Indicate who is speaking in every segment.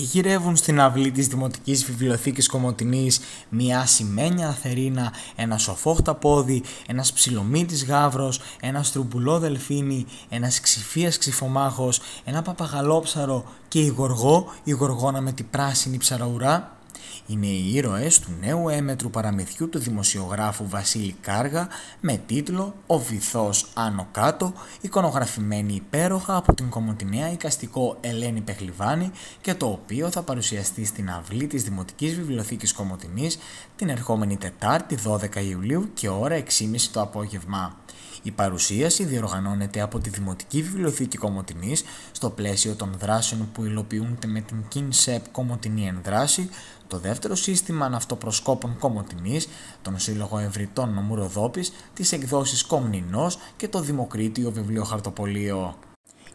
Speaker 1: Τι στην αυλή της Δημοτικής Βιβλιοθήκης Κομωτινής μια σημαίνια αθερίνα, ένα σοφό χταπόδι, ένας ψιλομύτης γάβρος, ένας στρουμπουλό δελφίνι, ένας ξυφίας ξυφομάχος, ένα παπαγαλόψαρο και η γοργό, η γοργόνα με την πράσινη ψαραουρά. Είναι οι ήρωες του νέου έμετρου παραμυθιού του δημοσιογράφου Βασίλη Κάργα με τίτλο «Ο Βυθός Άνω Κάτω», εικονογραφημένη υπέροχα από την κομμωτινέα οικαστικό Ελένη Πεχλιβάνη και το οποίο θα παρουσιαστεί στην αυλή της Δημοτικής Βιβλιοθήκης Κομωτινής την ερχόμενη Τετάρτη 12 Ιουλίου και ώρα 6.30 το απόγευμα. Η παρουσίαση διοργανώνεται από τη Δημοτική Βιβλιοθήκη Κομωτινής στο πλαίσιο των δράσεων που υλοποιούνται με την ΚΙΝΣΕΠ Κομωτινή Ενδράση, το δεύτερο σύστημα ναυτοπροσκόπων κομμωτιμή, τον Σύλλογο Ευρυτών Ροδόπης, τι εκδόσει Κομνηνός και το Δημοκρίτιο Βιβλίο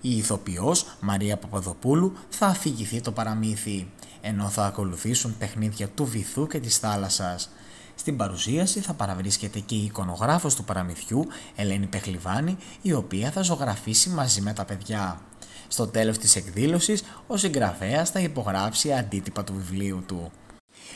Speaker 1: Η ηθοποιός Μαρία Παπαδοπούλου θα αφηγηθεί το παραμύθι, ενώ θα ακολουθήσουν παιχνίδια του βυθού και της θάλασσας. Στην παρουσίαση θα παραβρίσκεται και η εικονογράφος του παραμυθιού Ελένη Πεχλιβάνη, η οποία θα ζωγραφίσει μαζί με τα παιδιά. Στο τέλος της εκδήλωσης, ο συγγραφέας θα υπογράψει αντίτυπα του βιβλίου του.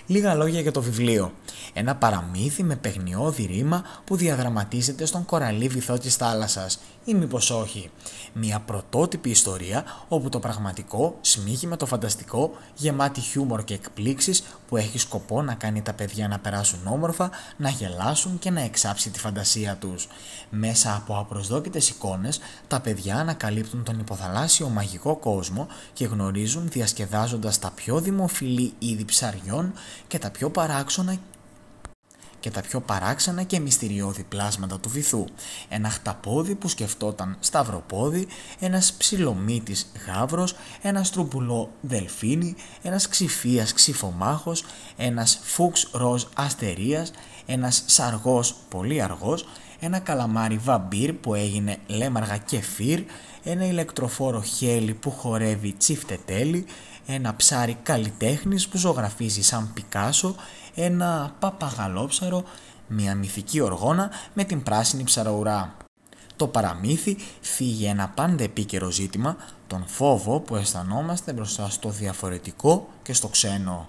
Speaker 1: Λίγα λόγια για το βιβλίο. Ένα παραμύθι με παιχνιώδη ρήμα που διαδραματίζεται στον κοραλί βυθό της θάλασσας ή μήπως όχι. Μια πρωτότυπη ιστορία όπου το πραγματικό σμίγει με το φανταστικό, γεμάτη χιούμορ και εκπλήξεις που έχει σκοπό να κάνει τα παιδιά να περάσουν όμορφα, να γελάσουν και να εξάψει τη φαντασία τους. Μέσα από απροσδόκητες εικόνες, τα παιδιά ανακαλύπτουν τον υποθαλάσσιο μαγικό κόσμο και γνωρίζουν διασκεδάζοντας τα πιο δημοφιλή είδη ψαριών και τα πιο παράξονα και τα πιο και μυστηριώδη πλάσματα του βυθού. Ένα χταπόδι που σκεφτόταν σταυροπόδι, ένας ψιλομύτης γάβρος, ένα τρουμπουλό δελφίνι, ένας ξυφίας ξυφομάχος, ένας φούξ ροζ αστερίας, ένας σαργός πολύ αργός, ένα καλαμάρι βαμπύρ που έγινε λέμαργα κεφύρ, ένα ηλεκτροφόρο χέλι που χορεύει τσίφτε ένα ψάρι καλλιτέχνης που ζωγραφίζει σαν Πικάσο, ένα παπαγαλόψαρο, μια μυθική οργόνα με την πράσινη ψαραουρά. Το παραμύθι φύγει ένα πάντα επίκαιρο ζήτημα, τον φόβο που αισθανόμαστε μπροστά στο διαφορετικό και στο ξένο.